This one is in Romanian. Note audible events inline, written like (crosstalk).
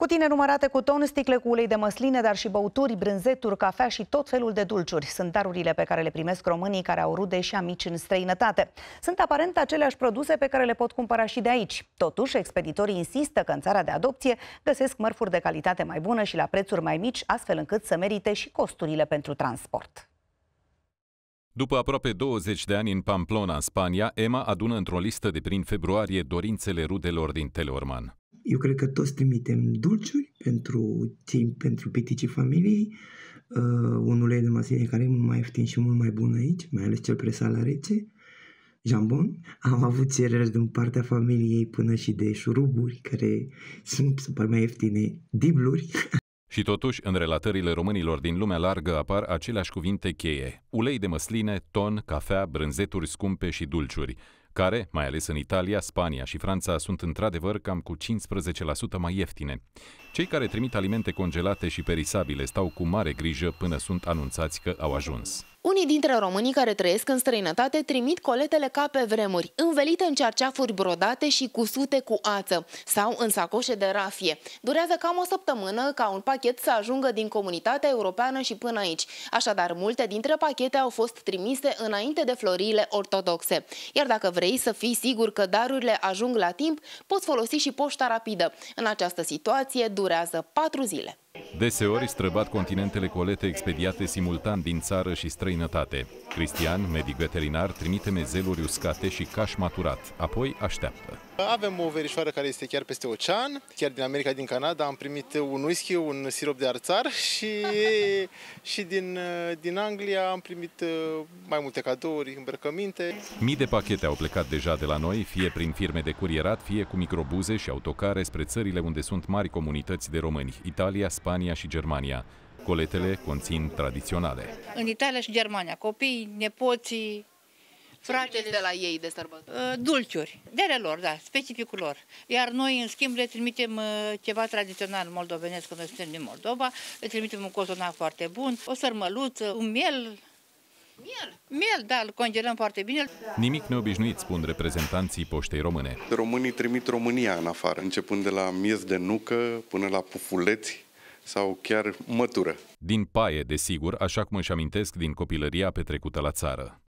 Cutine numărate cu ton, sticle cu ulei de măsline, dar și băuturi, brânzeturi, cafea și tot felul de dulciuri sunt darurile pe care le primesc românii care au rude și amici în străinătate. Sunt aparent aceleași produse pe care le pot cumpăra și de aici. Totuși, expeditorii insistă că în țara de adopție găsesc mărfuri de calitate mai bună și la prețuri mai mici, astfel încât să merite și costurile pentru transport. După aproape 20 de ani în Pamplona, Spania, Emma adună într-o listă de prin februarie dorințele rudelor din Teleorman. Eu cred că toți trimitem dulciuri pentru, timp pentru piticii familiei, uh, un ulei de măsline care e mult mai ieftin și mult mai bun aici, mai ales cel presat la rece, jambon. Am avut cereri din partea familiei până și de șuruburi, care sunt super mai ieftine, dibluri. (laughs) Și totuși, în relatările românilor din lumea largă apar aceleași cuvinte cheie. Ulei de măsline, ton, cafea, brânzeturi scumpe și dulciuri care, mai ales în Italia, Spania și Franța, sunt într-adevăr cam cu 15% mai ieftine. Cei care trimit alimente congelate și perisabile stau cu mare grijă până sunt anunțați că au ajuns. Unii dintre românii care trăiesc în străinătate trimit coletele ca pe vremuri, învelite în cerceafuri brodate și cusute cu ață sau în sacoșe de rafie. Durează cam o săptămână ca un pachet să ajungă din comunitatea europeană și până aici. Așadar, multe dintre pachete au fost trimise înainte de florile ortodoxe. Iar dacă vrei să fii sigur că darurile ajung la timp, poți folosi și poșta rapidă. În această situație durează patru zile. Deseori străbat continentele colete expediate simultan din țară și străinătate. Cristian, medic veterinar, trimite mezeluri uscate și caș maturat, apoi așteaptă. Avem o verișoară care este chiar peste ocean, chiar din America, din Canada. Am primit un whisky, un sirop de arțar și, (laughs) și din, din Anglia am primit uh, mai multe cadouri, îmbrăcăminte. Mii de pachete au plecat deja de la noi, fie prin firme de curierat, fie cu microbuze și autocare spre țările unde sunt mari comunități de români, Italia, Spania, Spania și Germania. Coletele conțin tradiționale. În Italia și Germania, copii, nepoții, fratele de la ei de sărbători? Ă, dulciuri, de ale lor, da, specificul lor. Iar noi, în schimb, le trimitem ă, ceva tradițional moldovenesc, când noi suntem din Moldova, le trimitem un cozonac foarte bun, o sărmăluță, un miel, Miel? Miel, da, îl congelăm foarte bine. Nimic neobișnuit, spun reprezentanții poștei române. Românii trimit România în afară, începând de la miez de nucă până la pufuleți, sau chiar mătură. Din paie, desigur, așa cum își amintesc din copilăria petrecută la țară.